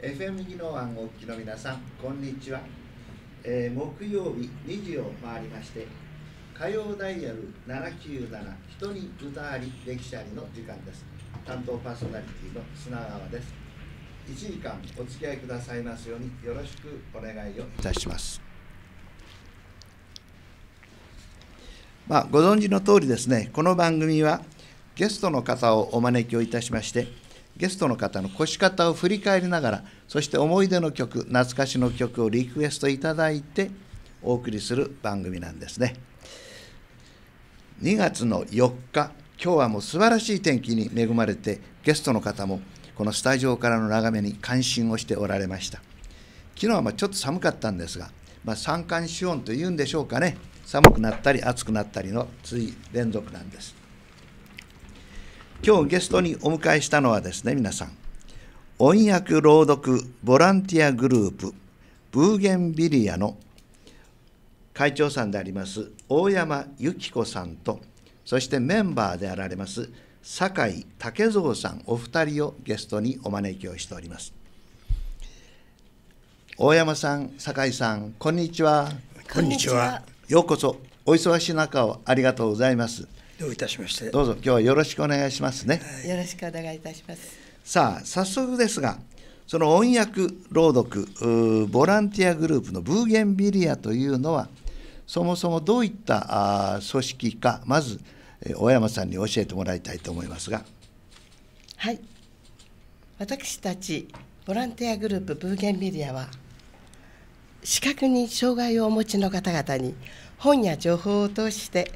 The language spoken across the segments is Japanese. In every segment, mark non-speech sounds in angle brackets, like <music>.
FM 技能案お聞きの皆さんこんにちは、えー、木曜日2時を回りまして火曜ダイヤル797人に歌あり歴史ありの時間です担当パーソナリティの砂川です1時間お付き合いくださいますようによろしくお願いをいたしますまあ、ご存知の通りですねこの番組はゲストの方をお招きをいたしましてゲストの方の越し方を振り返りながらそして思い出の曲懐かしの曲をリクエストいただいてお送りする番組なんですね2月の4日今日はもう素晴らしい天気に恵まれてゲストの方もこのスタジオからの眺めに関心をしておられました昨日はまあちょっと寒かったんですが、まあ、三寒四温というんでしょうかね寒くなったり暑くなったりのつい連続なんです今日ゲストにお迎えしたのはですね皆さん音訳朗読ボランティアグループブーゲンビリアの会長さんであります大山由紀子さんとそしてメンバーであられます酒井武蔵さんお二人をゲストにお招きをしております大山さん酒井さんこんにちはこんにちはようこそお忙しい中をありがとうございますどういたしまして。どうぞ今日はよろしくお願いしますね。はい、よろしくお願いいたします。さあ早速ですが、その音訳朗読ボランティアグループのブーゲンビリアというのはそもそもどういった組織かまず大山さんに教えてもらいたいと思いますが。はい。私たちボランティアグループブーゲンビリアは視覚に障害をお持ちの方々に本や情報を通して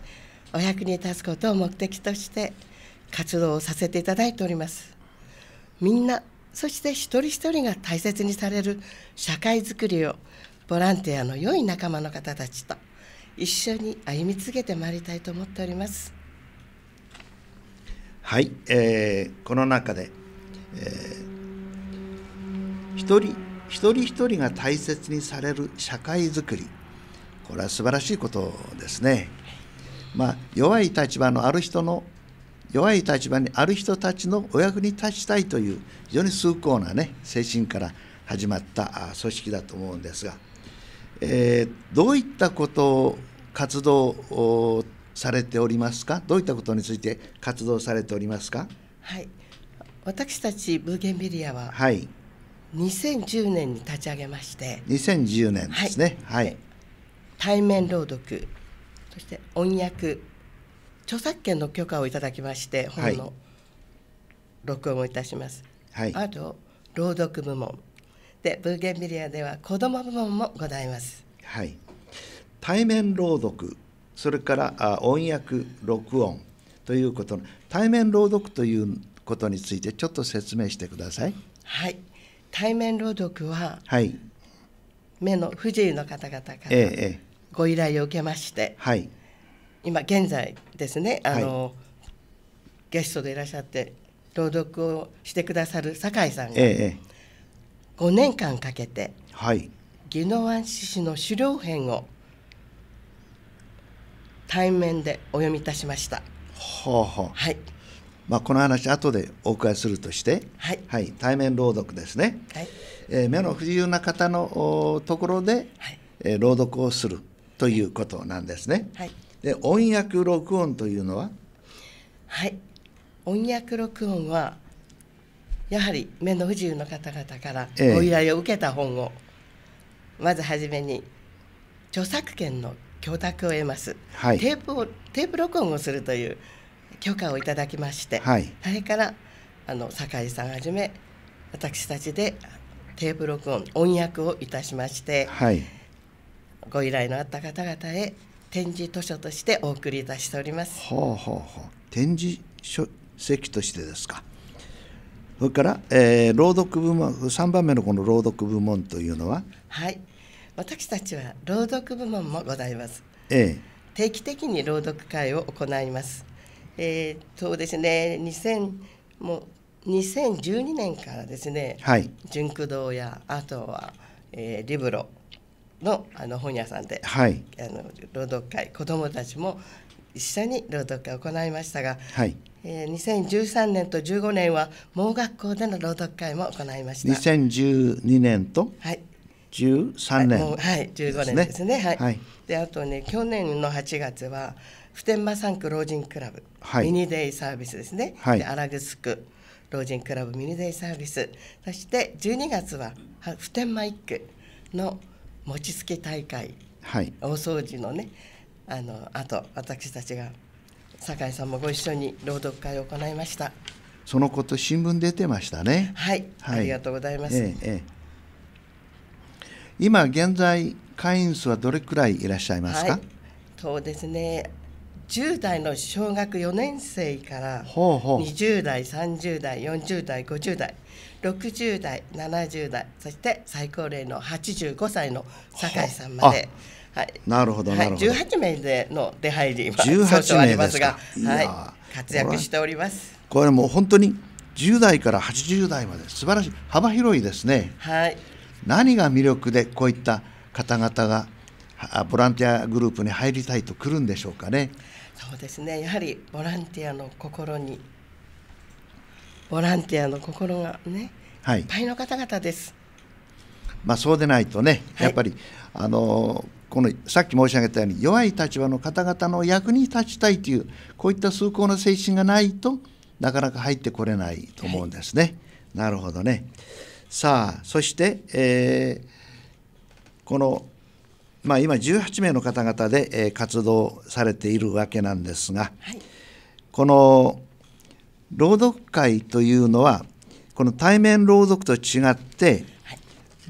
お役に立つことを目的として活動をさせていただいておりますみんなそして一人一人が大切にされる社会づくりをボランティアの良い仲間の方たちと一緒に歩み続けてまいりたいと思っておりますはい、えー、この中で、えー、一人一人一人が大切にされる社会づくりこれは素晴らしいことですねまあ、弱い立場のある人の弱い立場にある人たちのお役に立ちたいという非常に崇高な、ね、精神から始まった組織だと思うんですが、えー、どういったことを活動をされておりますかどういったことについて活動されておりますかはい私たちブーゲンビリアは、はい、2010年に立ち上げまして2010年ですね、はい、はい、対面朗読そして音訳著作権の許可をいただきまして本の録音をいたします、はい、あと朗読部門でブーゲンビリアでは子ども部門もございます、はい、対面朗読それからあ音訳録音ということの対面朗読ということについてちょっと説明してください。はい、対面朗読は、はい、目の不自由の方々から、ええ、ご依頼を受けまして、はい、今現在ですねあの、はい、ゲストでいらっしゃって朗読をしてくださる酒井さんが、ええ、5年間かけて、はい、宜野湾市子の狩猟編を対面でお読みいたしました。はあはあ、はいまあ、この話後でお伺いするとして、はい、はい、対面朗読ですね、はいえー、目の不自由な方のところで、はいえー、朗読をするということなんですね。はい、で音訳録音というのははい音訳録音はやはり目の不自由の方々からご依頼を受けた本を、えまず初めに著作権の許諾を得ます、はい、テープをテープ録音をするという許可をいただきまして、はい、それからあの酒井さんはじめ私たちでテープ録音音訳をいたしまして、はい、ご依頼のあった方々へ展示図書としてお送りいたしております。ほうほうほう展示書籍としてですか。それから、えー、朗読部門3番目のこの朗読部門というのははい私たちは朗読部門もございます。ええ、定期的に朗読会を行います。えー、そうですね2000もう2012年からですね、はい、純駆動やあとは、えー、リブロのあの本屋さんで、はい、あの朗読会子どもたちも一緒に朗読会を行いましたが、はいえー、2013年と15年は盲学校での朗読会も行いました2012年と、はい、13年、はい、はい、15年ですね。はい、はい、であとね去年の8月は普天間産区老人クラブ、はい、ミニデイサービスですね、はい、で荒城区老人クラブミニデイサービスそして12月は普天間一区の「餅つけ大会、はい、大掃除のねあのあと私たちが酒井さんもご一緒に朗読会を行いましたそのこと新聞出てましたね、はい、はい、ありがとうございます、ええ、今現在会員数はどれくらいいらっしゃいますか、はい、そうですね10代の小学4年生から20代30代40代50代60代70代そして最高齢の85歳の酒井さんまで。はい、なるほど、はい、18名での出入り今18名ですがはい、活躍しておりますこれもう本当に10代から80代まで素晴らしい幅広いですね、はい、何が魅力でこういった方々がボランティアグループに入りたいとくるんでしょうかねそうですねやはりボランティアの心にボランティアの心がね、はい、いっぱいの方々です。まあ、そうでないとね、やっぱり、あのこのさっき申し上げたように弱い立場の方々の役に立ちたいというこういった崇高な精神がないとなかなか入ってこれないと思うんですね。はい、なるほどね。さあそして、えー、この、まあ、今18名の方々で、えー、活動されているわけなんですが、はい、この朗読会というのはこの対面朗読と違って、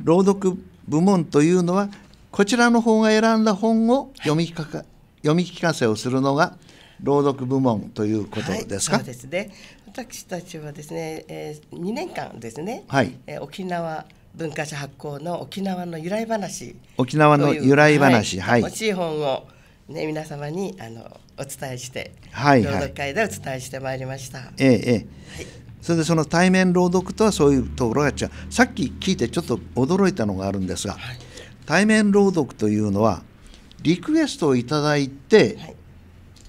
朗読部門というのはこちらの方が選んだ本を読み聞かか、読み聞かせをするのが朗読部門ということですか、はい、そうですね私たちはですね、えー、2年間ですね、はいえー、沖縄文化社発行の沖縄の由来話沖縄の由来話、はい、はい、しい本を、ね、皆様にあのお伝えして、はいはい、朗読会でお伝えしてまいりました。ええええ、はい、それでその対面朗読とはそういうところが違うさっき聞いてちょっと驚いたのがあるんですが、はい、対面朗読というのはリクエストをいただいて、はい、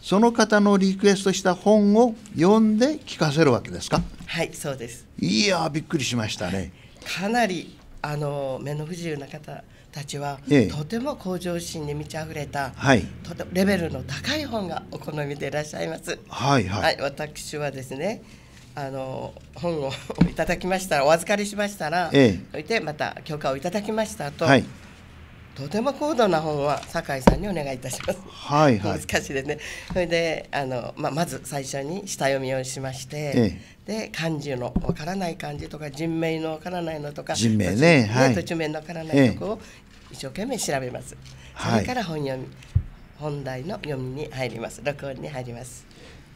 その方のリクエストした本を読んで聞かせるわけですかはいそうですいやびっくりしましたねかなりあの目の不自由な方たちは、ええ、とても向上心に満ち溢れた、はい、とてもレベルの高い本がお好みでいらっしゃいます。はい、はい、はい、私はですねあの本を <laughs> いただきましたらお預かりしましたら、ええ、それでまた許可をいただきましたと。はいとても高度な本は酒井さんにお願いいたします。はいはい、難しいですね。それであの、まあ、まず最初に下読みをしまして、ええ、で漢字のわからない漢字とか人名のわからないのとか人名ね、はい、途中名のわからないとこを一生懸命調べます。え、それから本読み、本題の読みに入ります。録音に入ります。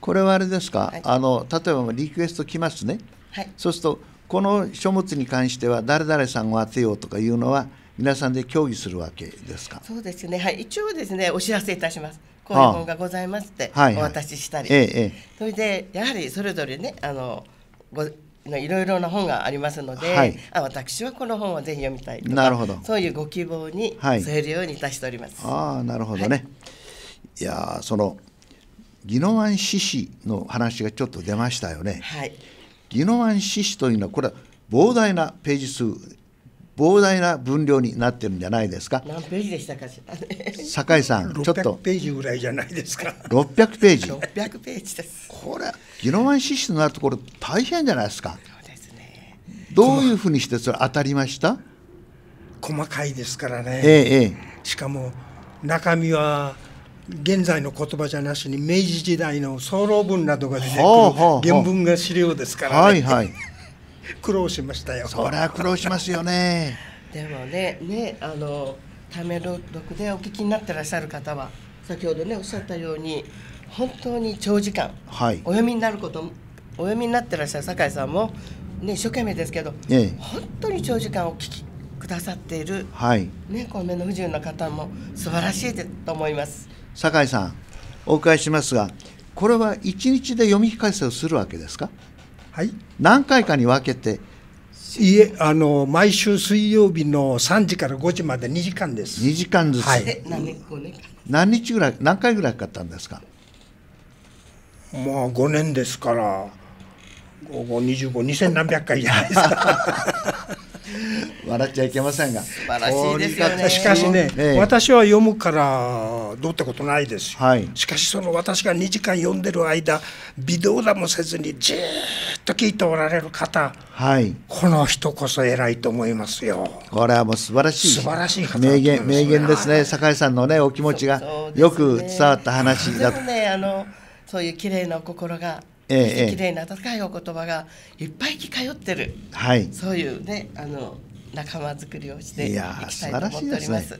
これはあれですか、はい、あの例えばリクエスト来ますね、はい、そうするとこの書物に関しては誰々さんを当てようとかいうのは、皆さんで協議するわけですかそうですね、はい、一応ですねお知らせいたします。こういう本がございますってお渡ししたり、はいはいええ、それでやはりそれぞれねあのごいろいろな本がありますので、はい、あ私はこの本をぜひ読みたいなるほどそういうご希望に添えるようにいたしております。はい、あなるほどね、はい、いやその宜野湾獅子の話がちょっと出ましたよね。はい、宜野湾獅子というのはこれは膨大なページ数膨大な分量になってるんじゃないですか。何ページでしたかしら、酒井さん、ちょっと。ページぐらいじゃないですか。600ページ。600ページです。これ、ギ宜野ン支出のあるところ、大変じゃないですか。そうですね。どういうふうにして、それ当たりました細かいですからね。ええ、ええ。しかも、中身は、現在の言葉じゃなしに明治時代の総論文などが出てくる原文が資料ですからね。はいはい。苦労しましたよそりゃ苦労しますよね <laughs> でもねねあのため録でお聞きになってらっしゃる方は先ほどねおっしゃったように本当に長時間、はい、お読みになることお読みになってらっしゃる酒井さんも、ね、一生懸命ですけど、ええ、本当に長時間お聞きくださっている、はいね、こう目の不自由な方も素晴らしいでと思います酒井さんお伺いしますがこれは一日で読み聞かせをするわけですかはい、何回かに分けていえあの毎週水曜日の3時から5時まで2時間です二時間ずつ、はい、何日ぐらい何回ぐらいかかったんですかもう5年ですから午後25、2000何百回じゃないですか <laughs> <laughs> 笑っちゃいけませんが素晴らしいですよねしかしね、ええ、私は読むからどうってことないですよ、はい、しかしその私が2時間読んでる間微動だもせずにじーっと聞いておられる方、はい、この人こそ偉いと思いますよこれはもう素晴らしい素晴らしい方、名言名言ですね酒井さんのねお気持ちがよく伝わった話だと、ね、あのそういう綺麗な心がええ、綺麗な温かいお言葉がいっぱい聞かよってる、はい、そういうねあの仲間づくりをしていきたいと思っております。い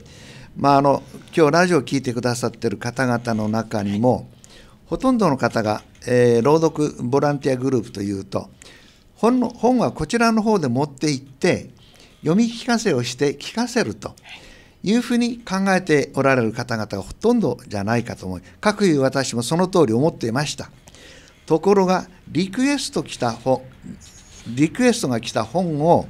まあ、あの今日ラジオを聞いてくださってる方々の中にもほとんどの方が、えー、朗読ボランティアグループというと本の本はこちらの方で持って行って読み聞かせをして聞かせるというふうに考えておられる方々がほとんどじゃないかと思い各いう私もその通り思っていました。ところがリクエスト来た本リクエストが来た本を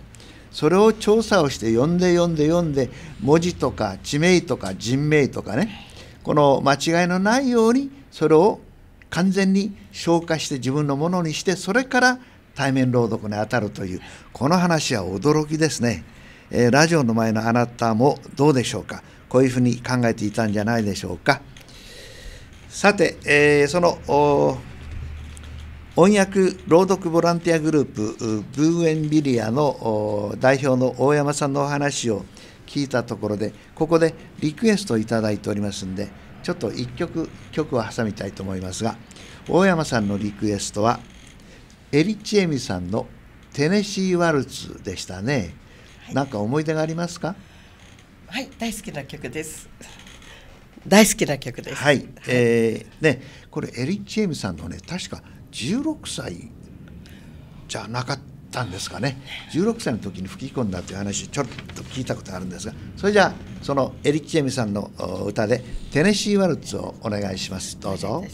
それを調査をして読んで読んで読んで文字とか地名とか人名とかねこの間違いのないようにそれを完全に消化して自分のものにしてそれから対面朗読に当たるというこの話は驚きですね、えー、ラジオの前のあなたもどうでしょうかこういうふうに考えていたんじゃないでしょうかさて、えー、その音訳朗読ボランティアグループブーエンビリアの代表の大山さんのお話を聞いたところでここでリクエストを頂いておりますんでちょっと一曲曲を挟みたいと思いますが大山さんのリクエストはエリチエミさんの「テネシーワルツ」でしたね。何、はい、か思い出がありますかはい大好きな曲です。大好きな曲です。はい、えー、ねこれエリチエミさんのね確か16歳じゃなかったんですかね16歳の時に吹き込んだという話ちょっと聞いたことあるんですがそれじゃあそのエリック・ジェミさんの歌で「テネシー・ワルツ」をお願いしますどうぞ。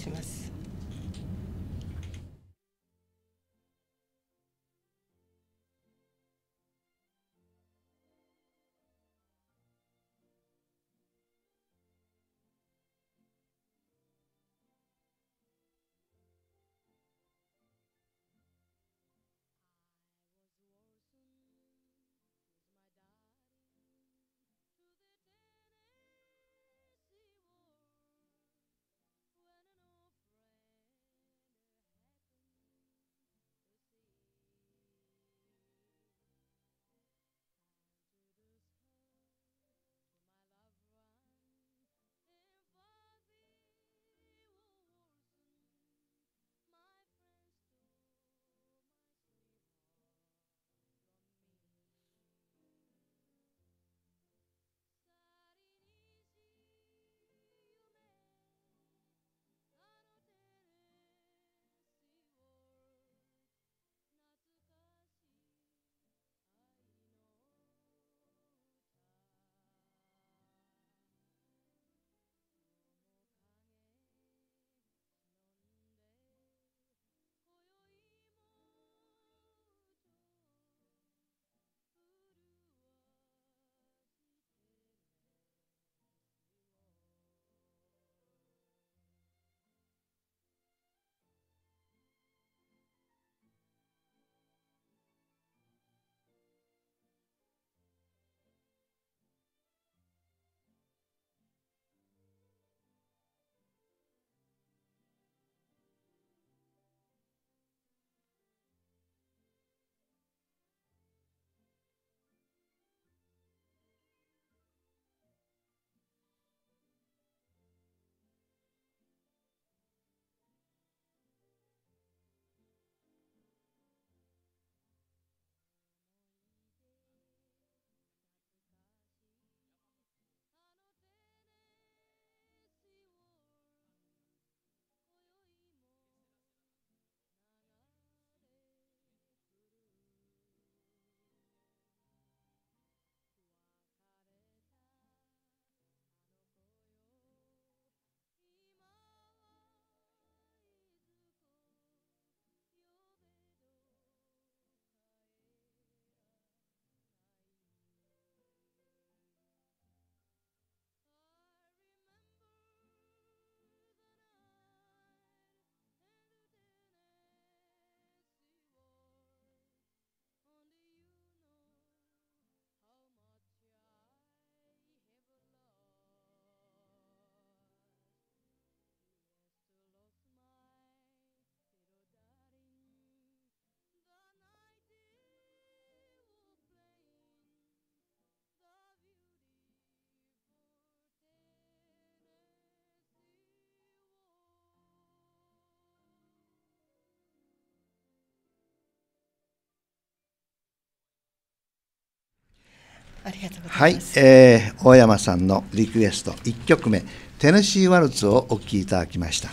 はい、えー、大山さんのリクエスト1曲目「テネシーワルツ」をお聴きいただきました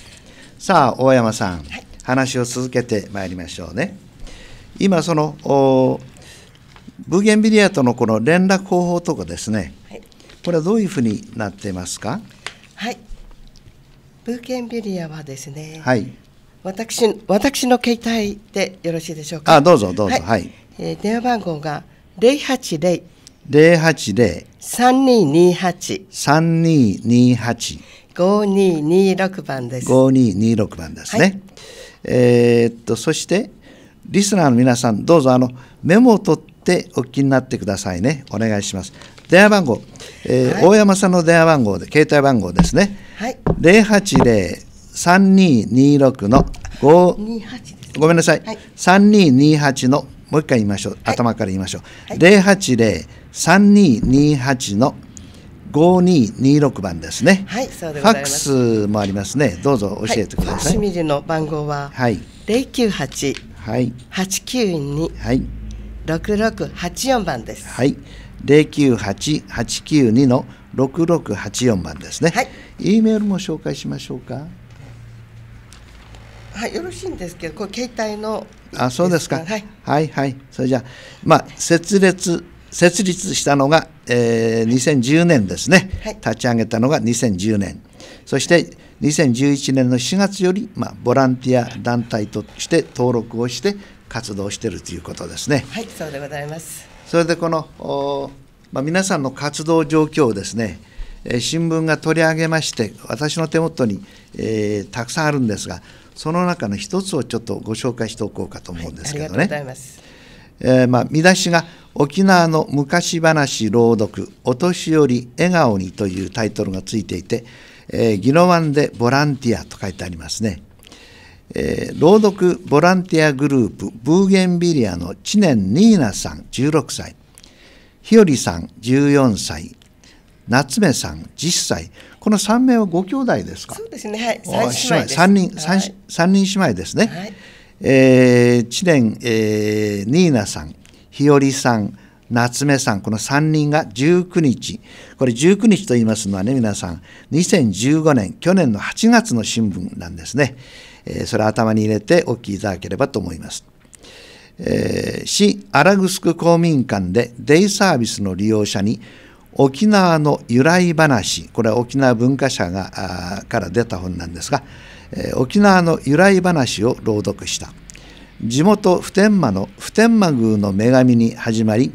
さあ大山さん、はい、話を続けてまいりましょうね今そのブーゲンビリアとのこの連絡方法とかですね、はい、これはどういうふうになっていますかはいブーゲンビリアはですね、はい、私私の携帯でよろしいでしょうかあどうぞどうぞ、はい、はい、えー、電話番号が080零八零三二二八三二二八五二二六番です。五二二六番ですね。はい、えっと、そして、リスナーの皆さん、どうぞあのメモを取ってお聞きになってくださいね。お願いします。電話番号、えー、はい、大山さんの電話番号で、携帯番号ですね。はい。零八零三二二六の五ごめんなさい。はい、3228の5もう一回言いましょう、頭から言いましょう、はい、080-3228の5226番ですねはいそうでございますファックスもありますねどうぞ教えてください、はい、ファの番号は、はい、098はい892はい6684番ですはい零九八八九二の六六八四番ですねはい E メールも紹介しましょうかはいよろしいんですけどこれ携帯のあそうですか、はい、はいはいそれじゃあまあ設立設立したのが、えー、2010年ですね、はい、立ち上げたのが2010年そして2011年の4月より、まあ、ボランティア団体として登録をして活動しているということですねはいそうでございますそれでこのお、まあ、皆さんの活動状況をですね、えー、新聞が取り上げまして私の手元に、えー、たくさんあるんですがその中の一つをちょっとご紹介しておこうかと思うんですけどね。見出しが「沖縄の昔話朗読お年寄り笑顔に」というタイトルがついていて「えー、宜野湾でボランティア」と書いてありますね。えー、朗読ボランティアグループブーゲンビリアの知念ニーナさん16歳日和さん14歳夏目さん10歳この3名はご兄弟ですかそうですねはい3姉妹です3人 ,3 人姉妹ですね、はい、えー、知念、えー、ニーナさん日和さん夏目さんこの3人が19日これ19日と言いますのはね皆さん2015年去年の8月の新聞なんですね、えー、それ頭に入れてお聞きいただければと思います、えー、市アラグスク公民館でデイサービスの利用者に沖縄の由来話これは沖縄文化社がから出た本なんですが、えー、沖縄の由来話を朗読した地元普天間の普天間宮の女神に始まり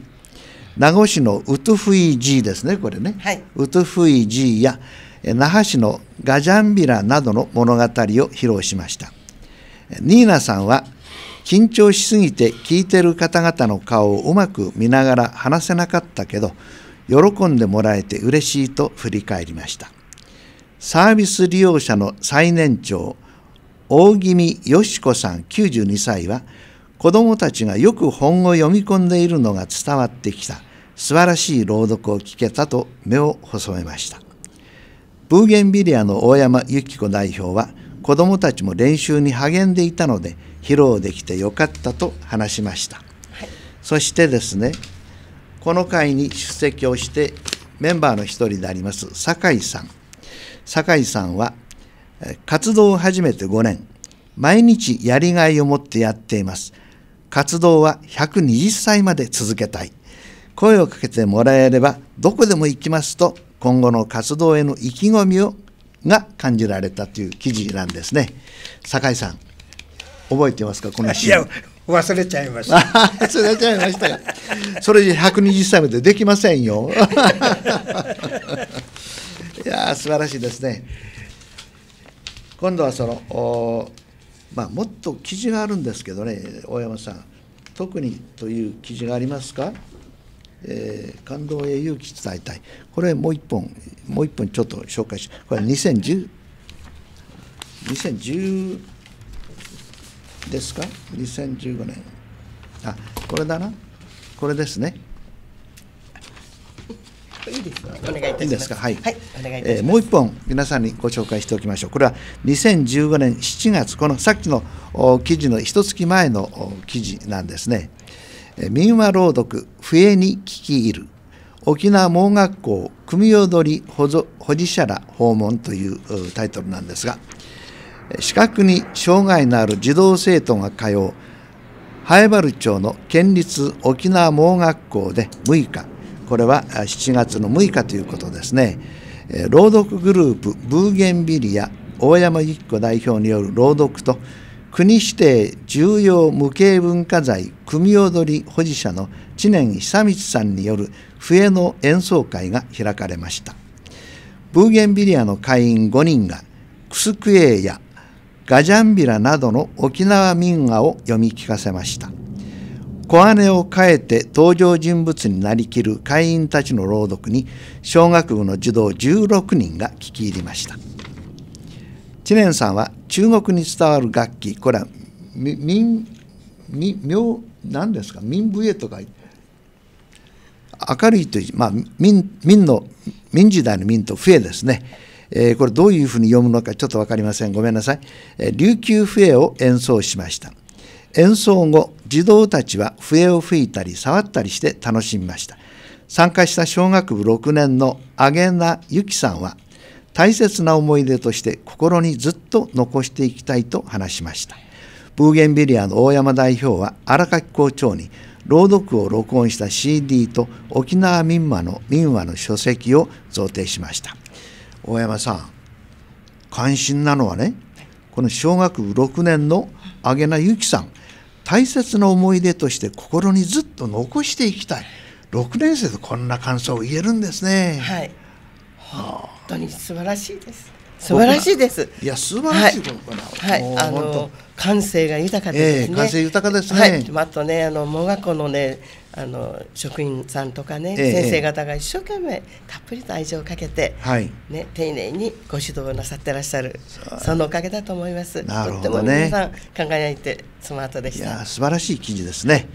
名護市のウトフイジーですねこれね、はい、ウトフイジーや那覇市のガジャンビラなどの物語を披露しましたニーナさんは緊張しすぎて聞いてる方々の顔をうまく見ながら話せなかったけど喜んでもらえて嬉しいと振り返りましたサービス利用者の最年長大気味よしこさん92歳は子どもたちがよく本を読み込んでいるのが伝わってきた素晴らしい朗読を聞けたと目を細めましたブーゲンビリアの大山由紀子代表は子どもたちも練習に励んでいたので披露できてよかったと話しました、はい、そしてですねこの会に出席をしてメンバーの一人であります酒井さん酒井さんは活動を始めて5年毎日やりがいを持ってやっています活動は120歳まで続けたい声をかけてもらえればどこでも行きますと今後の活動への意気込みをが感じられたという記事なんですね酒井さん覚えてますかこのシー忘れちゃいました忘れちゃいましたそれで120歳までできませんよ <laughs> いや素晴らしいですね今度はそのまあ、もっと記事があるんですけどね大山さん特にという記事がありますか、えー、感動へ勇気伝えたいこれもう一本もう一本ちょっと紹介しこれ2010 2 0 1ですか ?2015 年。あ、これだな。これですね。いいですか。お願いいたします。いいですか。はい。はい、えー、もう一本皆さんにご紹介しておきましょう。これは2015年7月このさっきの記事の一月前の記事なんですね。えー、民話朗読笛に聞き入る沖縄盲学校組踊り保保持者ら訪問といううタイトルなんですが。視覚に障害のある児童生徒が通う南原町の県立沖縄盲学校で6日これは7月の6日ということですね朗読グループブーゲンビリア大山由紀子代表による朗読と国指定重要無形文化財組踊り保持者の知念久光さんによる笛の演奏会が開かれましたブーゲンビリアの会員5人がクスクエーやガジャンビラなどの沖縄民話を読み聞かせました小姉を変えて登場人物になりきる会員たちの朗読に小学部の児童16人が聞き入りました知念さんは中国に伝わる楽器これは民民何ですか民部衛とか明るいというまあ民民の民時代の民と笛ですねえー、これどういうふうに読むのかちょっと分かりませんごめんなさい、えー、琉球笛を演奏しました演奏後児童たちは笛を吹いたり触ったりして楽しみました参加した小学部6年のアゲナユキさんは大切な思い出として心にずっと残していきたいと話しましたブーゲンビリアの大山代表は荒垣校長に朗読を録音した CD と沖縄民話の民話の書籍を贈呈しました大山さん関心なのはねこの小学6年のあげなゆきさん大切な思い出として心にずっと残していきたい6年生でこんな感想を言えるんですねはい本当に素晴らしいです素晴らしいですいや素晴らしいはい、はい、あの感性が豊かですね、えー、感性豊かですね、はい、あとねあの盲学校のねあの職員さんとかね、ええ、先生方が一生懸命たっぷりと愛情をかけて、はい、ね、丁寧にご指導なさってらっしゃるそのおかげだと思います、ね、とっても皆さん輝いてスマートでした素晴らしい記事ですね、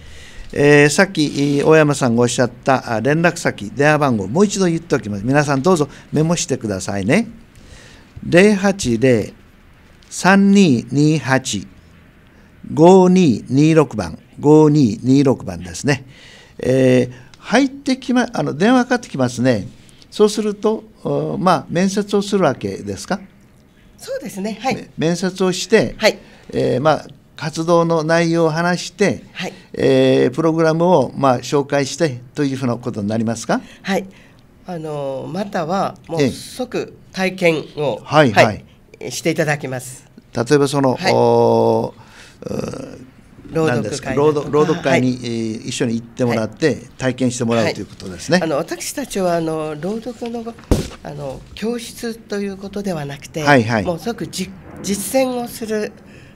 えー、さっき大山さんがおっしゃった連絡先電話番号もう一度言っておきます皆さんどうぞメモしてくださいね080-3228-5226番5226番ですね、えー、入ってきまあの電話かかってきますねそうするとまあ面接をするわけですかそうですねはい面接をして、はいえー、まあ活動の内容を話して、はいえー、プログラムをまあ紹介してというふうなことになりますかはいあのまたはもう即体験を、はいはい、はい、していただきます例えばその、はい、なんですか朗読朗読会に、はい、一緒に行ってもらって、はい、体験してもらう、ということですね。あの私たちはあの朗読のあの教室ということではなくて、はいはい、もう即じ実践をする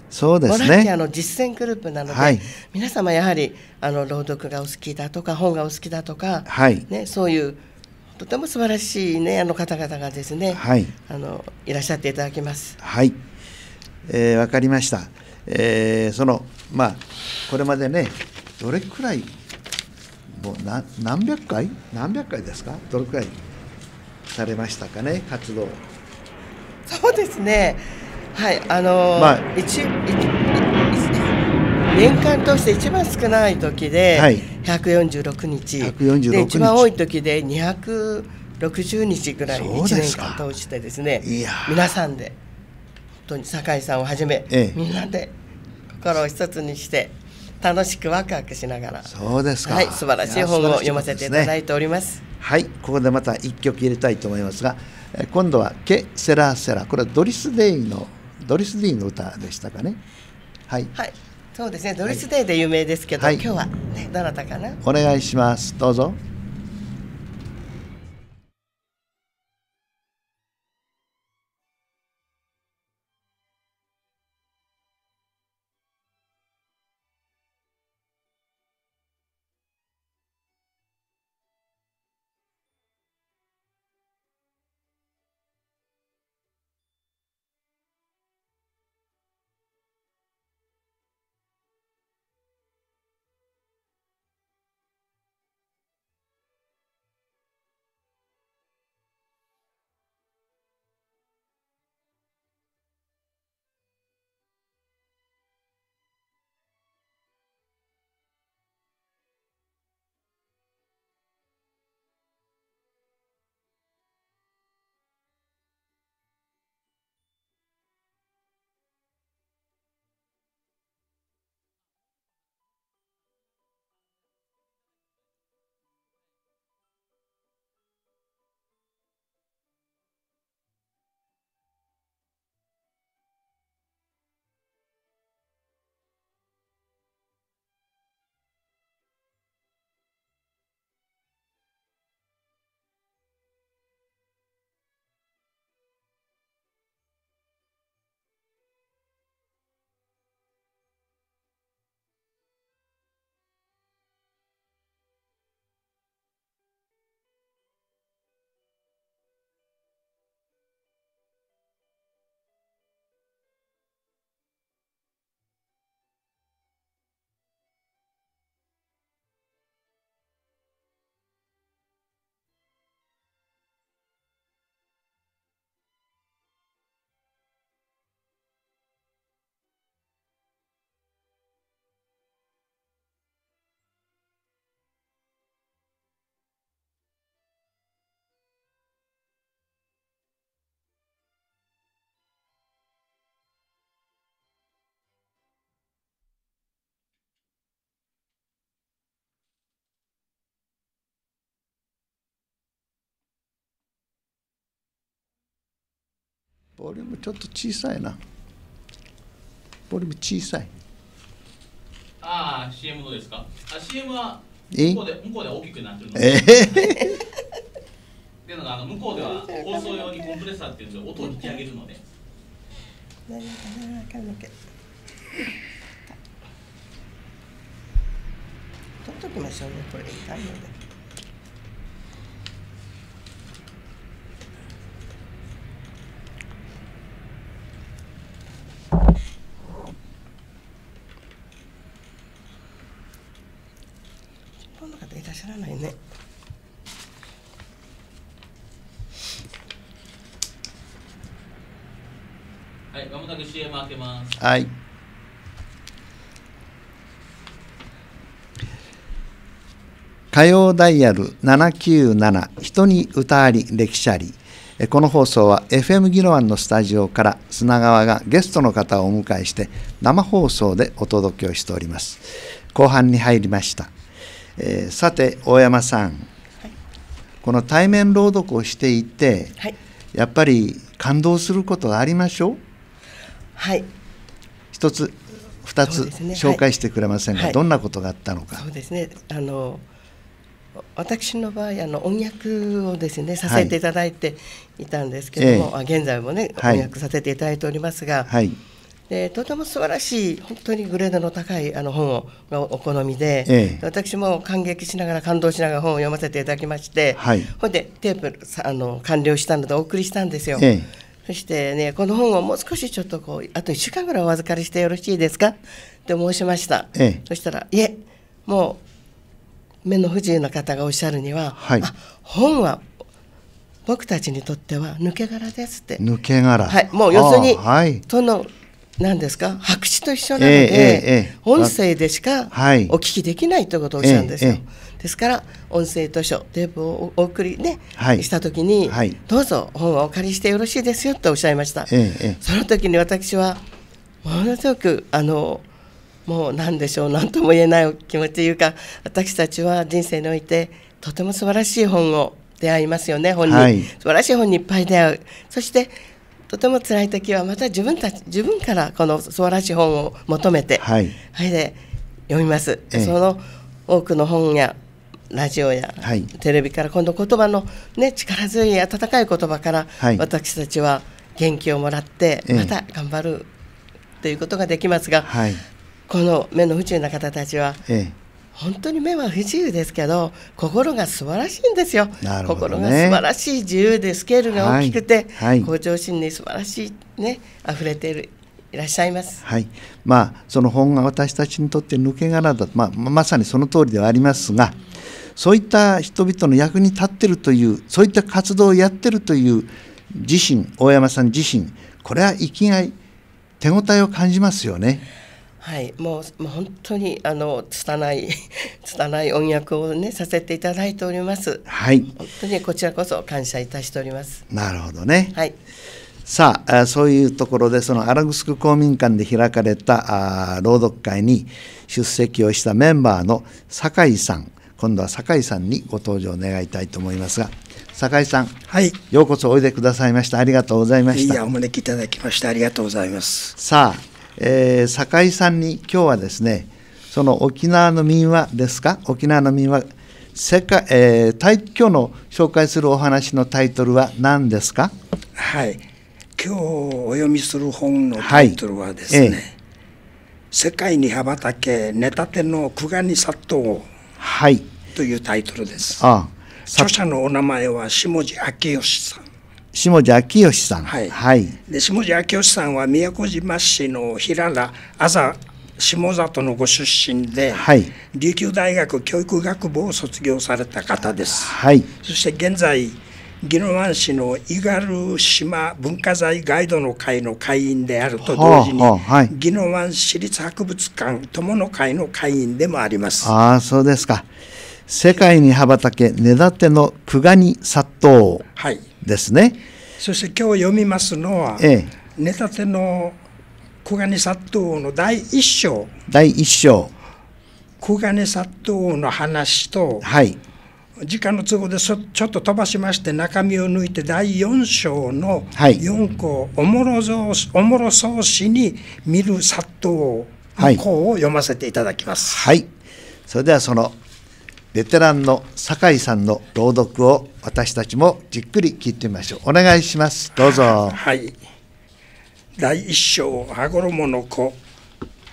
そうですね。ボランティアの実践グループなので、はい、皆様やはりあの朗読がお好きだとか本がお好きだとか、はい、ねそういうとても素晴らしいねあの方々がですね、はい、あのいらっしゃっていただきます。はい、えー、わかりました。えー、そのまあこれまでねどれくらいもう何百回何百回ですかどれくらいされましたかね活動そうですねはいあのー、まあ、一年間通して一番少ない時で146日、146日で一番多い時で260日ぐらい1年間通してですね皆さんで本当に酒井さんをはじめ、ええ、みんなで心を一つにして楽しくワクワクしながらそうですか、はい、素晴らしい本を読ませていただいております、ね、はいここでまた一曲入れたいと思いますが今度は「ケ・セラ・セラ」これはドリス・デイのドリス・デイの歌でしたかねはい、はい、そうですねドリス・デイで有名ですけど、はい、今日は、ね、どなたかなお願いしますどうぞ。ボリュームちょっと小さいなボリューム小さいああ CM どうですかあ CM は向こうで向こうで大きくなってるのえー <laughs> っあの向こうでは放送用にコンプレッサーっていうんで音を引き上げるので。取っときましょうねこれ痛いので。ます。はい。火曜ダイヤル797人に歌あり歴史ありこの放送は FM ギロワンのスタジオから砂川がゲストの方をお迎えして生放送でお届けをしております後半に入りました、えー、さて大山さん、はい、この対面朗読をしていて、はい、やっぱり感動することはありましょうはい一つ2つ、ね、紹介してくれませんか、はい、どんなことがあったのか。そうですねあの私の場合あの音楽をですねさせていただいていたんですけども、はい、現在もね、はい、音楽させていただいておりますが、はい、でとても素晴らしい本当にグレードの高いあの本をがお好みで、ええ、私も感激しながら感動しながら本を読ませていただきまして、はい、ほんでテープあの完了したのでお送りしたんですよ。ええそしてね、この本をもう少しちょっとこう、あと1週間ぐらいお預かりしてよろしいですかって申しました。ええ、そしたら、いえ、もう目の不自由な方がおっしゃるには、はい、本は僕たちにとっては抜け殻ですって。抜け殻。はい、もう要するに、はい、との何ですか白紙と一緒なので、えええ、音声でしかお聞きできないということをおっしゃるんですよ。ですから音声図書テープをお送りね、はい、した時に、はい、どうぞ本をお借りしてよろしいですよとおっしゃいました、ええ、その時に私はものすごくあのもう何でしょう何とも言えない気持ちというか私たちは人生においてとても素晴らしい本を出会いますよね本に、はい、素晴らしい本にいっぱい出会うそしてとても辛い時はまた自分たち自分からこの素晴らしい本を求めて、はい、はい、で読みます、ええ、その多くの本やラジオや、はい、テレビから今度言葉の、ね、力強い温かい言葉から、はい、私たちは元気をもらってまた頑張る、ということができますが、はい、この目の不自由な方たちは、ええ、本当に目は不自由ですけど心が素晴らしいんですよ、ね、心が素晴らしい自由でスケールが大きくて、はいはい、向上心に素晴らしいね溢れているいらっしゃいます。はい。まあその本が私たちにとって抜け殻だと、まあまさにその通りではありますが、そういった人々の役に立っているというそういった活動をやってるという自身大山さん自身これは生きがい手応えを感じますよね。はい、もうもう本当にあの拙い <laughs> 拙い音訳をねさせていただいております。はい。本当にこちらこそ感謝いたしております。なるほどね。はい。さあそういうところでそのアラグスク公民館で開かれたあ朗読会に出席をしたメンバーの酒井さん今度は酒井さんにご登場願いたいと思いますが酒井さん、はい、ようこそおいでくださいましたありがとうございましたいやお招きいただきましてありがとうございますさあ、えー、酒井さんに今日はですねその沖縄の民話ですか沖縄の民話世界、えー、今日の紹介するお話のタイトルは何ですかはい今日お読みする本のタイトルはですね、はいええ世界に羽ばたけ根立ての久我に殺到はいというタイトルです。ああ著者のお名前は下地明義さん。下地明義さん。はい。はい、で下地明義さんは宮古島市の平良あざ下里のご出身で、はい、琉球大学教育学部を卒業された方です。はい。そして現在宜野湾市の伊軽島文化財ガイドの会の会員であると同時に、はあはい、宜野湾市立博物館友の会の会員でもあります。ああ、そうですか。世界に羽ばたけ根立ての久我に殺到ですね、はい、そして今日読みますのは、根立ての久我に殺到の第一章第一章久我に殺到の話と、はい、時間の都合でちょっと飛ばしまして中身を抜いて第4章の4項、はい、おもろおもろ草子に見る殺到の項を読ませていただきます。はい、それではそのベテランの酒井さんの朗読を私たちもじっくり聞いてみましょうお願いしますどうぞはい第一章羽衣の子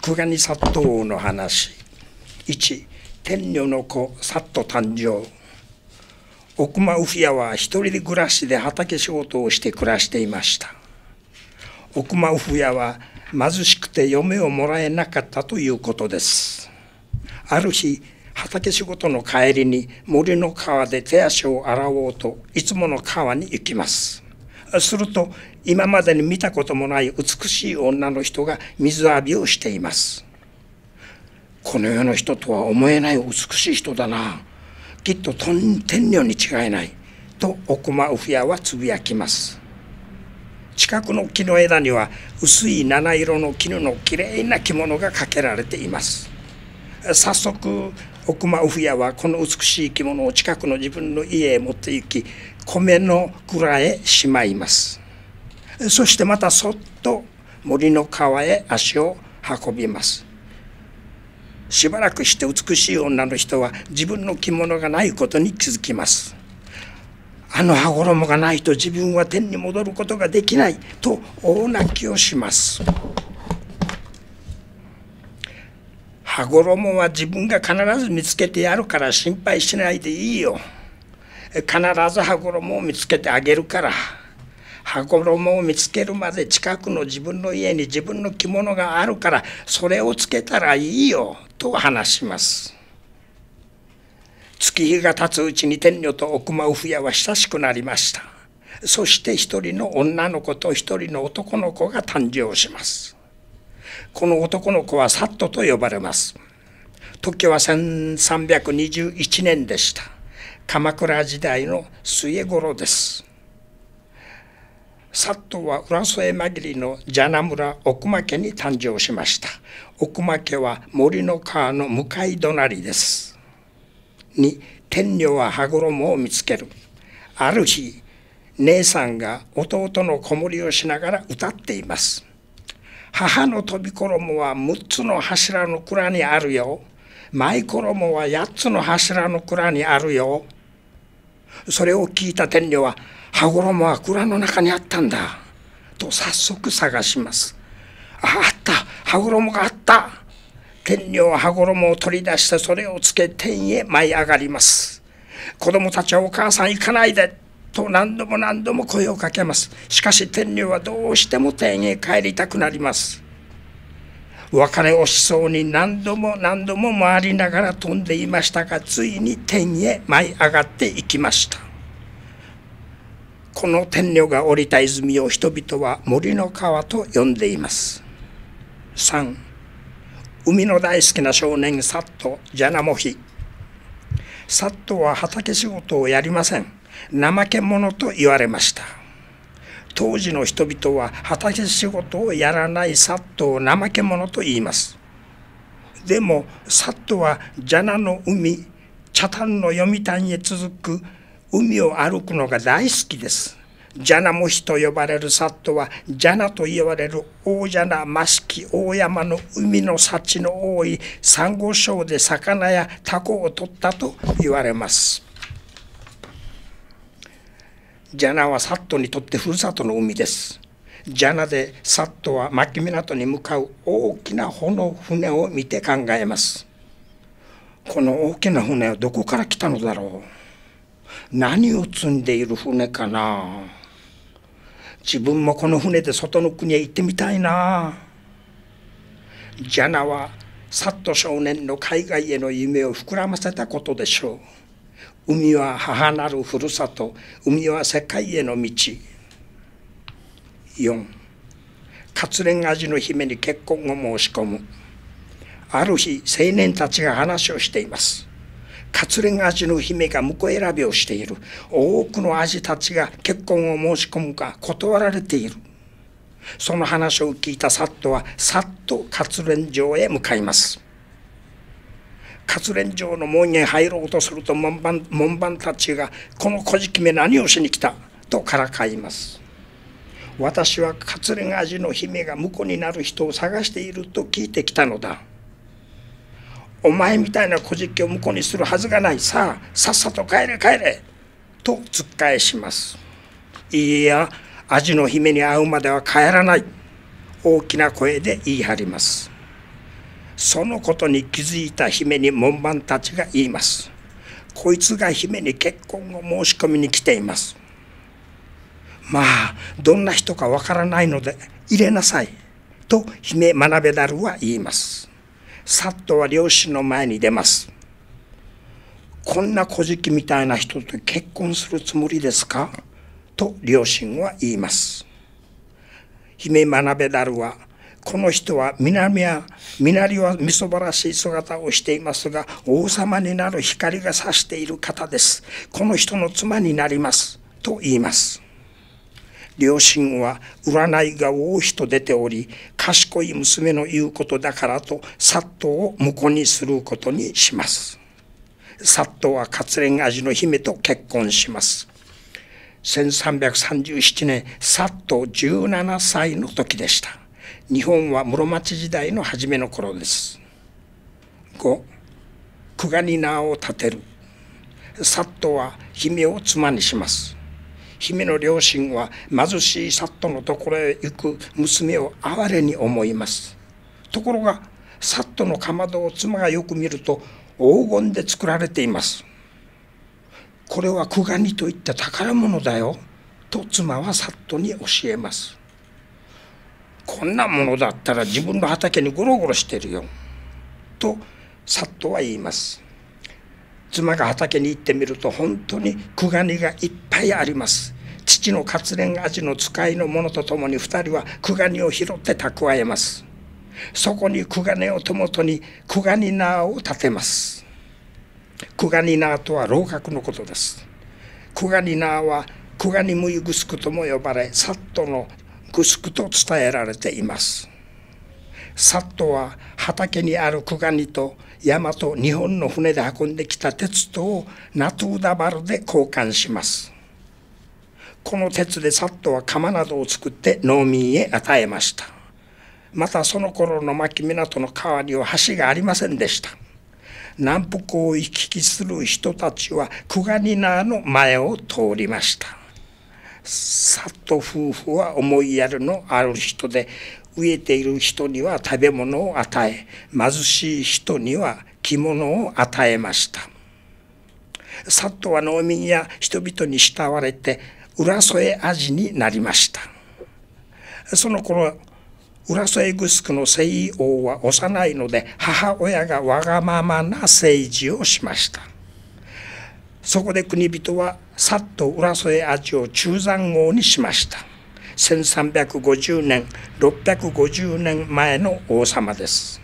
久我に殺到の話1天女の子さっと誕生奥間ウフィアは一人暮らしで畑仕事をして暮らしていました奥間ウフィアは貧しくて嫁をもらえなかったということですある日畑仕事の帰りに森の川で手足を洗おうといつもの川に行きますすると今までに見たこともない美しい女の人が水浴びをしていますこの世の人とは思えない美しい人だなきっと天女に違いないと奥間ウフやはつぶやきます近くの木の枝には薄い七色の絹のきれいな着物がかけられています早速奥間ウフヤはこの美しい着物を近くの自分の家へ持って行き米の蔵へしまいますそしてまたそっと森の川へ足を運びますしばらくして美しい女の人は自分の着物がないことに気づきますあの羽衣がないと自分は天に戻ることができないと大泣きをします羽衣は自分が必ず見つけてやるから心配しないでいいよ必ず羽衣を見つけてあげるから羽衣を見つけるまで近くの自分の家に自分の着物があるからそれをつけたらいいよと話します月日が経つうちに天女と奥間夫やは親しくなりましたそして一人の女の子と一人の男の子が誕生しますこの男の子はサットと呼ばれます。時は1321年でした。鎌倉時代の末頃です。サットは浦添紛りのジャナ村奥間家に誕生しました。奥間家は森の川の向かい隣です。に、天女は羽衣を見つける。ある日、姉さんが弟の子守をしながら歌っています。母の飛び衣は6つの柱の蔵にあるよ。舞衣は8つの柱の蔵にあるよ。それを聞いた天女は、羽衣は蔵の中にあったんだ。と早速探します。ああった羽衣があった天女は羽衣を取り出してそれをつけ天へ舞い上がります。子供たちはお母さん行かないでと何度も何度も声をかけます。しかし天女はどうしても天へ帰りたくなります。別れをしそうに何度も何度も回りながら飛んでいましたがついに天へ舞い上がっていきましたこの天女が降りた泉を人々は森の川と呼んでいます3海の大好きな少年サットジャナモヒサットは畑仕事をやりません怠け者と言われました当時の人々は畑仕事をやらないサットを怠け者と言いますでもサットはジャナの海茶炭の読谷へ続く海を歩くのが大好きですジャナモヒと呼ばれるサットはジャナと言われる大ジャナ益城大山の海の幸の多い珊瑚礁で魚やタコを取ったと言われます。ジャナはサットにとってふるさとの海です。ジャナでサットは牧港に向かう大きな帆の船を見て考えます。この大きな船はどこから来たのだろう何を積んでいる船かな自分もこの船で外の国へ行ってみたいなジャナはサット少年の海外への夢を膨らませたことでしょう。海は母なるふるさと海は世界への道4活連味の姫に結婚を申し込むある日青年たちが話をしています活連味の姫が婿選びをしている多くの味たちが結婚を申し込むが断られているその話を聞いたサットはさっと活連城へ向かいます活連城の門へ入ろうとすると門番門番たちが「この小じきめ何をしに来た」とからかいます。私は活連味の姫が婿になる人を探していると聞いてきたのだ。お前みたいな小じきを婿にするはずがないさあさっさと帰れ帰れと突っ返します。いいや味の姫に会うまでは帰らない大きな声で言い張ります。そのことに気づいた姫に門番たちが言います。こいつが姫に結婚を申し込みに来ています。まあ、どんな人かわからないので入れなさい。と姫学べだるは言います。さっとは両親の前に出ます。こんな小じみたいな人と結婚するつもりですかと両親は言います。姫学べだるはこの人は南は、南はみそばらしい姿をしていますが、王様になる光が差している方です。この人の妻になります。と言います。両親は占いが多いと出ており、賢い娘の言うことだからと、殺到を婿にすることにします。殺到はカツレン味の姫と結婚します。1337年、殺到17歳の時でした。日本は室町時代の初めの頃です5久我に名を立てるサットは姫を妻にします姫の両親は貧しいサットのところへ行く娘を哀れに思いますところがサットのかまどを妻がよく見ると黄金で作られていますこれは久我にといった宝物だよと妻はサットに教えますこんなものだったら自分の畑にゴロゴロしてるよ。と、さっとは言います。妻が畑に行ってみると本当にクガニがいっぱいあります。父の活蓮味の使いのものとともに2人はクガニを拾って蓄えます。そこにクガニを手元にクガニ縄を立てます。クガニ縄とは老格のことです。クガニ縄はクガニムイグスクとも呼ばれ、サットの粛々と伝えられていますサットは畑にあるクガニと山と日本の船で運んできた鉄とをナトゥーダバルで交換しますこの鉄でサットは釜などを作って農民へ与えましたまたその頃の牧港の川には橋がありませんでした南北を行き来する人たちはクガニナーの前を通りましたさっと夫婦は思いやるのある人で飢えている人には食べ物を与え貧しい人には着物を与えましたサットは農民や人々に慕われて浦添味になりましたその頃浦添グスクの西王は幼いので母親がわがままな政治をしましたそこで国人はさっと浦添味を中山号にしました1350年650年前の王様です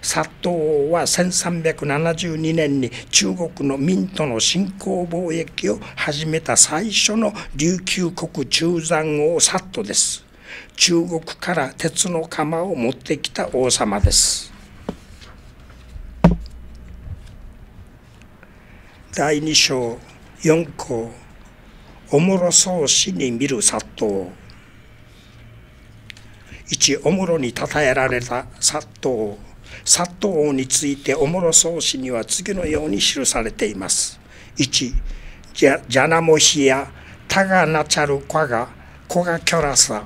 薩東王は1372年に中国の明との新興貿易を始めた最初の琉球国中山王薩藤です中国から鉄の釜を持ってきた王様です第2章四個おもろそうしに見る殺到一おもろにたたえられた殺到殺到王についておもろそうしには次のように記されています一じゃじゃなもひやたがなちゃるこがこがきょらさ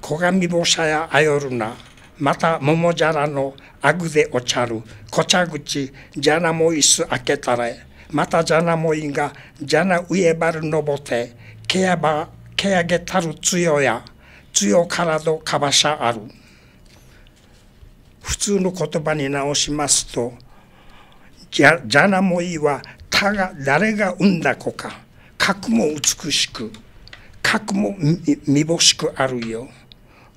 こがみぼしゃやあよるなまた桃じゃらのあぐでおちゃるこちゃぐちじゃなもいすあけたれまたじゃなもいがじゃなうえばるのぼてけやばけあげたるつよやつよからどかばしゃある普通の言葉に直しますとじゃなもいはたが誰が産んだ子かかくも美しくかくもみぼしくあるよ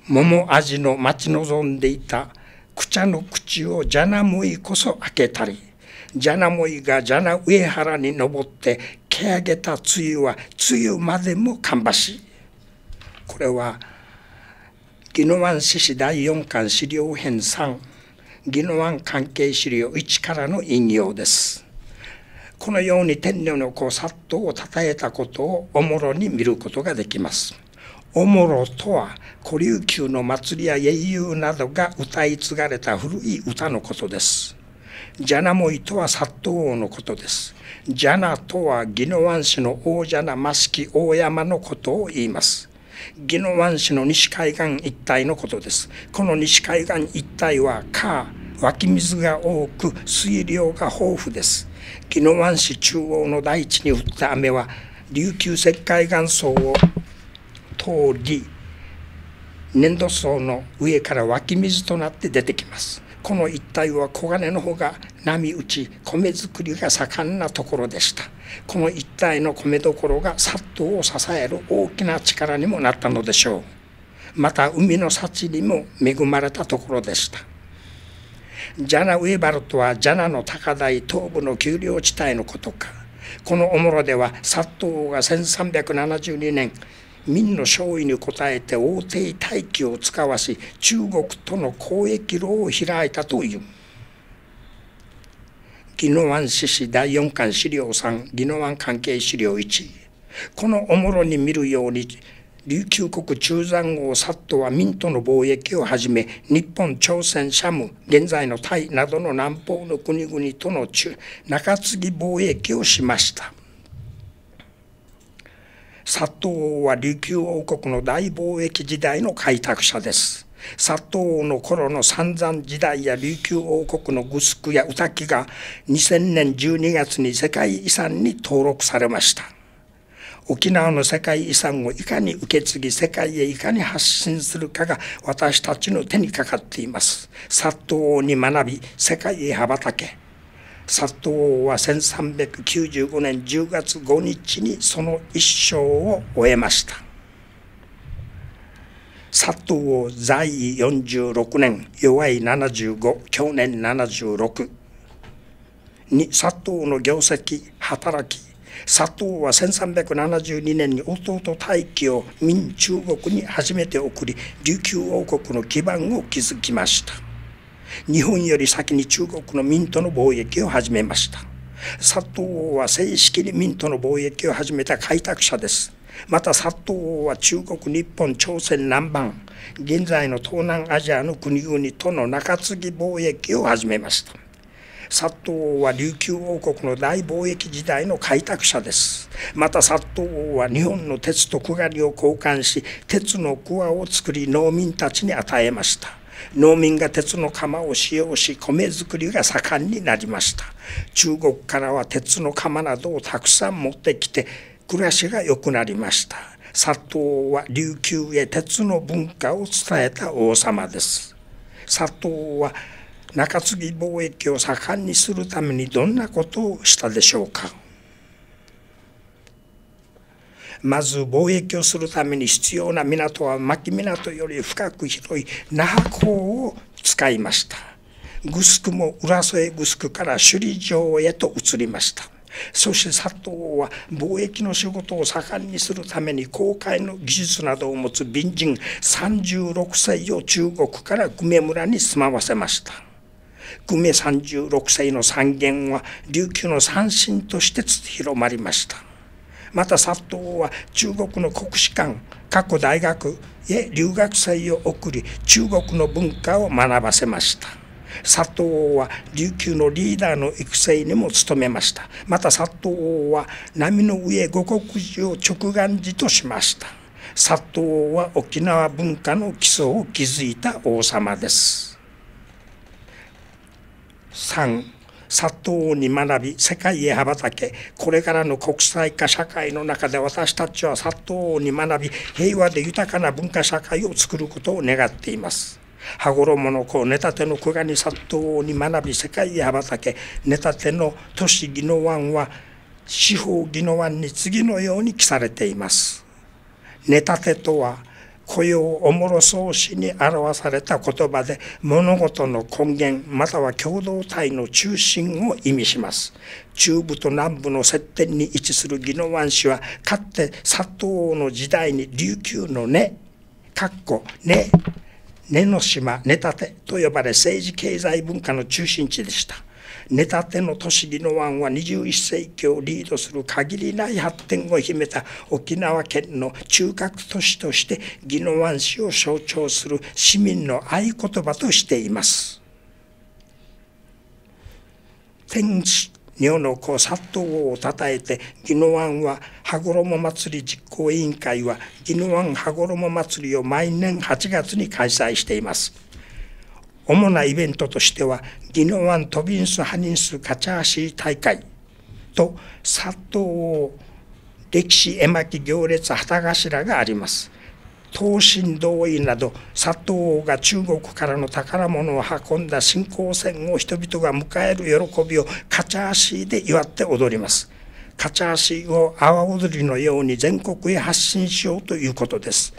桃味の待ち望んでいたくちゃの口をじゃなもいこそ開けたり蛇名もいが蛇な。上原に登って蹴上げた梅雨は梅雨までも芳しい。これは宜野湾獅子第4巻資料編3宜野湾関係資料1からの引用です。このように天女の子殺到をたたえたことをおもろに見ることができます。おもろとは古琉球の祭りや英雄などが歌い継がれた古い歌のことです。ジャナモイとは殺到王のことです。ジャナとはギノワン市の王ジャナマスキ大山のことを言います。ギノワン市の西海岸一帯のことです。この西海岸一帯はー、湧き水が多く水量が豊富です。宜野湾市中央の大地に降った雨は琉球石灰岩層を通り粘土層の上から湧き水となって出てきます。この一帯は黄金の方が波打ち米作りが盛んなところでしたこの一帯の米どころが殺到を支える大きな力にもなったのでしょうまた海の幸にも恵まれたところでしたジャナ・ウェバルとはジャナの高台東部の丘陵地帯のことかこのおもろでは殺到が1372年明の勝意に応えて王帝大気を使わし中国との交易路を開いたという。宜野湾市史第4巻資料3宜野湾関係資料1このおもろに見るように琉球国中山号サットは明との貿易をはじめ日本朝鮮シャム現在のタイなどの南方の国々との中中継ぎ貿易をしました薩東王は琉球王国の大貿易時代の開拓者です。薩東王の頃の散々時代や琉球王国のグスクや歌タが2000年12月に世界遺産に登録されました。沖縄の世界遺産をいかに受け継ぎ世界へいかに発信するかが私たちの手にかかっています。薩東王に学び世界へ羽ばたけ。佐藤は1395年10月5日にその一生を終えました佐藤在位46年弱い75去年76に佐藤の業績働き佐藤は1372年に弟大輝を明中国に初めて送り琉球王国の基盤を築きました日本より先に中国の民との貿易を始めました。薩藤王は正式に民との貿易を始めた開拓者です。また薩藤王は中国、日本、朝鮮、南蛮、現在の東南アジアの国々との中継ぎ貿易を始めました。薩藤王は琉球王国の大貿易時代の開拓者です。また薩藤王は日本の鉄とくがりを交換し、鉄の桑を作り農民たちに与えました。農民が鉄の釜を使用し米作りが盛んになりました中国からは鉄の釜などをたくさん持ってきて暮らしが良くなりました佐藤は琉球へ鉄の文化を伝えた王様です佐藤は中継ぎ貿易を盛んにするためにどんなことをしたでしょうかまず貿易をするために必要な港は牧港より深く広い那覇港を使いましたグスクも浦添グスクから首里城へと移りましたそして佐藤は貿易の仕事を盛んにするために航海の技術などを持つ隣人36歳を中国から久米村に住まわせました久米36歳の三元は琉球の三神として広まりましたまた佐藤は中国の国士官過去大学へ留学生を送り中国の文化を学ばせました。佐藤は琉球のリーダーの育成にも努めましたまた佐藤は波の上五国寺を直眼寺としました佐藤は沖縄文化の基礎を築いた王様です3砂糖に学び世界へ羽ばたけこれからの国際化社会の中で私たちは砂糖に学び平和で豊かな文化社会を作ることを願っています。羽衣の子、寝立ての子がに殺到に学び、世界へ羽ばたけ、寝立ての都市宜野湾は、四方宜野湾に次のように記されています。寝立てとは、雇用おもろそうしに表された言葉で物事の根源または共同体の中心を意味します。中部と南部の接点に位置する宜野湾市はかつて佐藤王の時代に琉球の根、かっこ根、根の島、根立と呼ばれ政治経済文化の中心地でした。ネタ手の都市リノワンは21世紀をリードする限りない発展を秘めた沖縄県の中核都市として宜野湾市を象徴する市民の合言葉としています。天使女の子到王をたたえて宜野湾は羽衣祭り実行委員会は宜野湾羽衣祭りを毎年8月に開催しています。主なイベントとしては、ギノワン・トビンス・ハニンス・カチャーシー大会と、佐藤歴史絵巻行列旗頭があります。東神道院など佐藤が中国からの宝物を運んだ新興船を人々が迎える喜びをカチャーシーで祝って踊ります。カチャーシーを阿波踊りのように全国へ発信しようということです。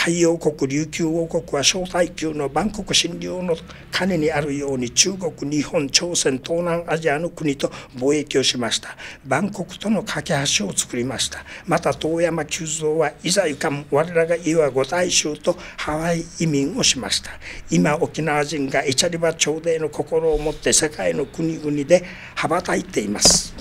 海洋国琉球王国は小階級の万国侵入の金にあるように中国日本朝鮮東南アジアの国と貿易をしました万国との架け橋を作りましたまた遠山久蔵はいざゆかん我らが岩五大衆とハワイ移民をしました今沖縄人がイチャリバ朝廷の心を持って世界の国々で羽ばたいています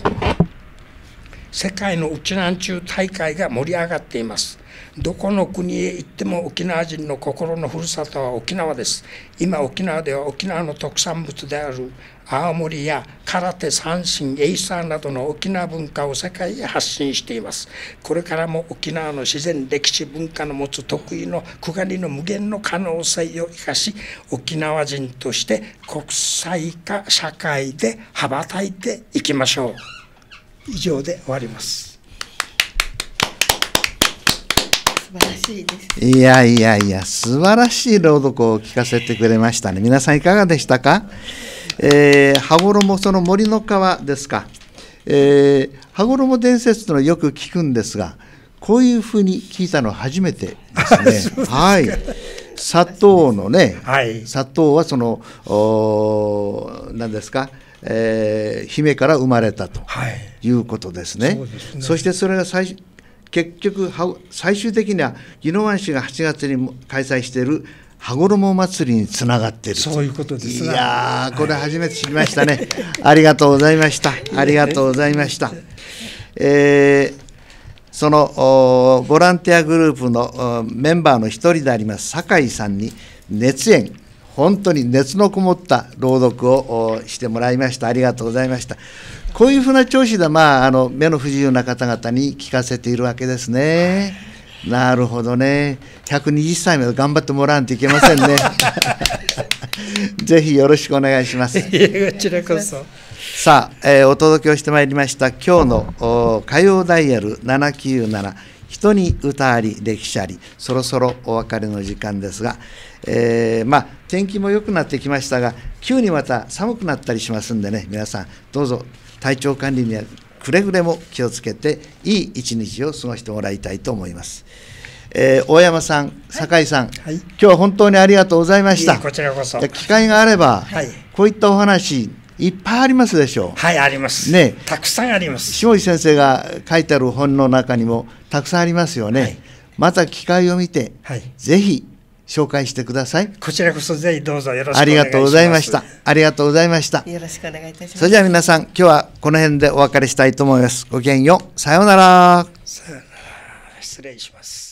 世界のウチナン中大会が盛り上がっていますどこの国へ行っても沖縄人の心のふるさとは沖縄です今沖縄では沖縄の特産物である青森や空手三振エイサーなどの沖縄文化を世界へ発信していますこれからも沖縄の自然歴史文化の持つ得意のくがりの無限の可能性を生かし沖縄人として国際化社会で羽ばたいていきましょう以上で終わります素晴らしいですいやいやいや素晴らしい朗読を聞かせてくれましたね皆さんいかがでしたか、えー、羽衣その森の川ですか、えー、羽衣伝説というのはよく聞くんですがこういうふうに聞いたのは初めてですね <laughs> はい砂糖のね、はい、砂糖はその何ですかえー、姫から生まれたということですね。はい、そ、ね、そしてそれが最結局最終的には宜野湾市が8月に開催している羽衣祭りにつながってるそういうことですいやこれ初めて知りましたねありがとうございましたありがとうございました、えー、そのボランティアグループのメンバーの一人であります酒井さんに熱演本当に熱のこもった朗読をしてもらいましたありがとうございましたこういうふうな調子で、まあ、あの目の不自由な方々に聞かせているわけですね。なるほどね。120歳まで頑張ってもらわんといけませんね。ぜひよろしくお願いします。ここちらそさあ、えー、お届けをしてまいりました今日の火曜ダイヤル797人に歌あり歴史ありそろそろお別れの時間ですが、えー、まあ天気も良くなってきましたが急にまた寒くなったりしますんでね皆さんどうぞ体調管理にはくれぐれも気をつけていい一日を過ごしてもらいたいと思います。えー、大山さん、酒井さん、はい、今日は本当にありがとうございました。こちらこそ。機会があれば、はい、こういったお話、いっぱいありますでしょう。はい、あります。ね、たくさんあります。下井先生が書いてある本の中にもたくさんありますよね。はい、また機会を見て、はい、ぜひ紹介してください。こちらこそぜひどうぞよろしくお願いします。ありがとうございました。ありがとうございました。よろしくお願いいたします。それでは皆さん、今日はこの辺でお別れしたいと思います。ごきげんよう。さようなら。さようなら。失礼します。